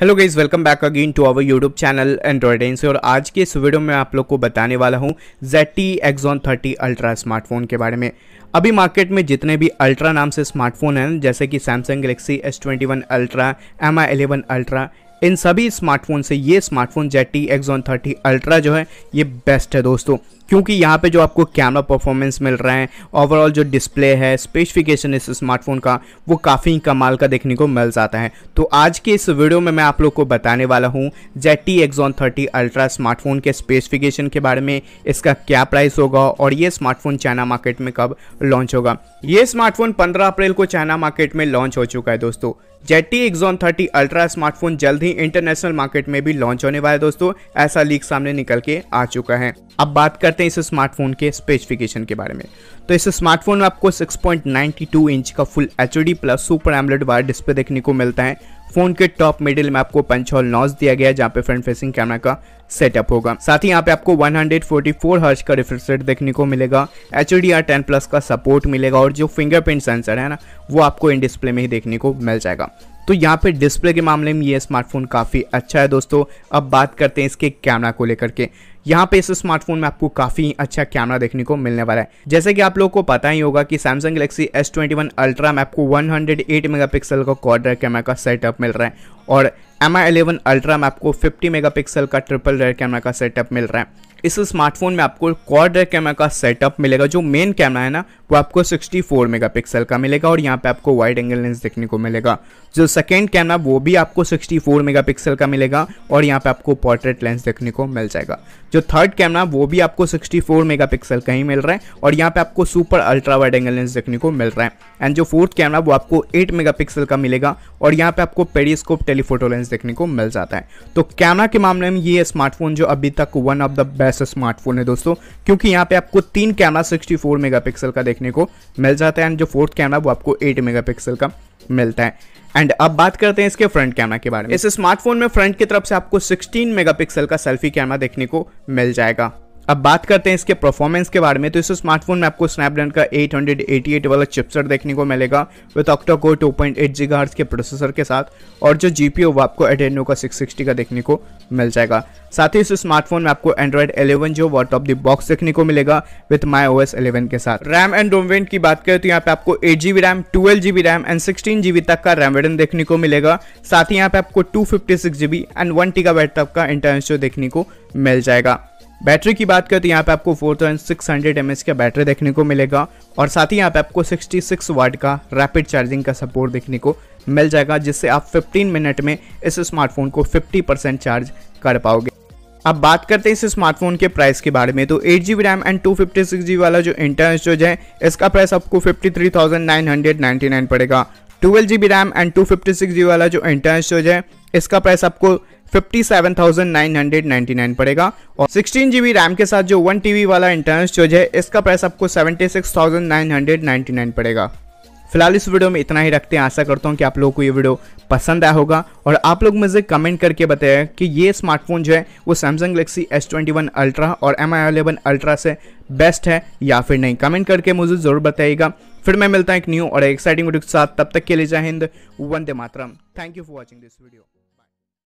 hello guys welcome back again to our YouTube channel Android एंस और आज के इस वीडियो में आप लोग को बताने वाला हूँ टी एक्जॉन 30 अल्ट्रा स्मार्टफोन के बारे में अभी मार्केट में जितने भी अल्ट्रा नाम से स्मार्टफोन हैं जैसे कि Samsung Galaxy S twenty one Ultra M I eleven Ultra इन सभी स्मार्टफोन से ये स्मार्टफोन जेटी एक्जॉन 30 अल्ट्रा जो है ये बेस्ट है दोस्तों क्योंकि यहाँ पे जो आपको कैमरा परफॉर्मेंस मिल रहा है ओवरऑल जो डिस्प्ले है स्पेसिफिकेशन इस स्मार्टफोन का वो काफ़ी कमाल का देखने को मिल जाता है तो आज के इस वीडियो में मैं आप लोग को बताने वाला हूँ ZTE Axon thirty Ultra smartphone के स्पेसिफिकेशन के बारे में इसका क्या प्राइस होगा और ये स्मार्टफोन चाइना मार्केट में कब लॉन्च होगा ये स्मार्टफोन पंद्रह अप्रैल को चाइना मार्केट में लॉन्च हो चुका है दोस्तों जेटी एक्जॉन 30 अल्ट्रा स्मार्टफोन जल्द ही इंटरनेशनल मार्केट में भी लॉन्च होने वाला है दोस्तों ऐसा लीक सामने निकल के आ चुका है अब बात करते करते हैं इस स्मार्टफोन के स्पेसिफिकेशन के बारे में तो इस स्मार्टफोन में आपको 6.92 इंच का full H plus super AMOLED wire display देखने को मिलता है फोन के टॉप मिडिल में आपको पंच हॉल नॉज दिया गया है जहाँ पे फ्रंट फेसिंग कैमरा का सेटअप होगा साथ ही यहाँ पे आपको 144 हर्ज का रिफ्रेश रेट देखने को मिलेगा H D R ten plus का सपोर्ट मिलेगा और जो फिंगरप्रिंट सेंसर है ना वो आपको इन डिस्प्ले में ही देखने को मिल जाएगा तो यहाँ पे डिस्प्ले के मामले में ये स्मार्टफोन काफ़ी अच्छा है दोस्तों अब बात करते हैं इसके कैमरा को लेकर के यहाँ पे इस स्मार्टफोन में आपको काफ़ी अच्छा कैमरा देखने को मिलने वाला है जैसे कि आप लोगों को पता ही होगा कि Samsung Galaxy S twenty one Ultra में आपको 108 मेगापिक्सल का क्वाड्रा कैमरा का सेटअप मिल रहा है और एम आई एलेवन अल्ट्रा में आपको 50 मेगापिक्सल का ट्रिपल रेयर कैमरा का सेटअप मिल रहा है इस स्मार्टफोन में आपको क्वाड कैमरा का सेटअप मिलेगा जो मेन कैमरा है ना वो आपको 64 मेगापिक्सल का मिलेगा और यहाँ पे आपको वाइड एंगल लेंस देखने को मिलेगा जो सेकेंड कैमरा वो भी आपको 64 मेगापिक्सल का मिलेगा और यहाँ पे आपको पोर्ट्रेट लेंस देखने को मिल जाएगा जो थर्ड कैमरा वो भी आपको 64 मेगापिक्सल का ही मिल रहा है और यहाँ पे आपको super ultra wide angle lens देखने को मिल रहा है एंड जो फोर्थ कैमरा वो आपको एट मेगा का मिलेगा और यहाँ पे आपको पेडिस्कोप टेलीफोटो लेंस देखने को मिल जाता है तो कैमरा के मामले में ये स्मार्टफोन जो अभी तक वन ऑफ द बेस्ट ऐसा स्मार्टफोन है दोस्तों क्योंकि यहाँ पे आपको तीन कैमरा 64 मेगापिक्सल का देखने को मिल जाता है एंड जो फोर्थ कैमरा वो आपको 8 मेगापिक्सल का मिलता है एंड अब बात करते हैं इसके फ्रंट कैमरा के बारे में इस स्मार्टफोन में फ्रंट की तरफ से आपको 16 मेगापिक्सल का सेल्फी कैमरा देखने को मिल जाएगा अब बात करते हैं इसके परफॉर्मेंस के बारे में तो इस स्मार्टफोन में आपको स्नैपड्रैगन का 888 वाला चिपसेट देखने को मिलेगा विद ऑक्टा कोर 2.8 पॉइंट के प्रोसेसर के साथ और जो जी पी वो आपको एडेनो का 660 का देखने को मिल जाएगा साथ ही इस स्मार्टफोन में आपको एंड्रॉइड 11 जो वॉट ऑफ द बॉक्स देखने को मिलेगा विथ माई ओ एस के साथ रैम एंड रोम की बात करें तो यहाँ पे आपको eight G RAM twelve G RAM and sixteen G तक का रैम वेडन देखने को मिलेगा साथ ही यहाँ पे आपको two fifty six G B and one T का तक का इंटरनेट जो देखने को मिल जाएगा बैटरी की बात करें तो यहाँ पे आपको 4600 थाउजेंड सिक्स हंड्रेड का बैटरी देखने को मिलेगा और साथ ही यहाँ पे आपको 66 वाट का रैपिड चार्जिंग का सपोर्ट देखने को मिल जाएगा जिससे आप 15 मिनट में इस स्मार्टफोन को 50% चार्ज कर पाओगे अब बात करते हैं इस स्मार्टफोन के प्राइस के बारे में तो eight G RAM and two fifty वाला जो इंटरनल स्टोरेज है इसका प्राइस आपको फिफ्टी पड़ेगा twelve G RAM and two वाला जो इंटरनल स्टोरेज है इसका प्राइस आपको 57,999 पड़ेगा और 16 जीबी रैम के साथ जो वन टीबी वाला इंटरनल स्टोरेज है इसका प्राइस आपको 76,999 पड़ेगा फिलहाल इस वीडियो में इतना ही रखते हैं आशा करता हूँ कि आप लोगों को ये वीडियो पसंद आया होगा और आप लोग मुझे कमेंट करके बताएं कि ये स्मार्टफोन जो है वो Samsung Galaxy S twenty one Ultra और एम आई अलेवन अल्ट्रा से बेस्ट है या फिर नहीं कमेंट करके मुझे ज़रूर बताइएगा फिर मैं मिलता हूँ एक न्यू और एक्साइटिंग वीडियो के साथ तब तक के लिए जय हिंद वंदे मातरम thank you for watching this video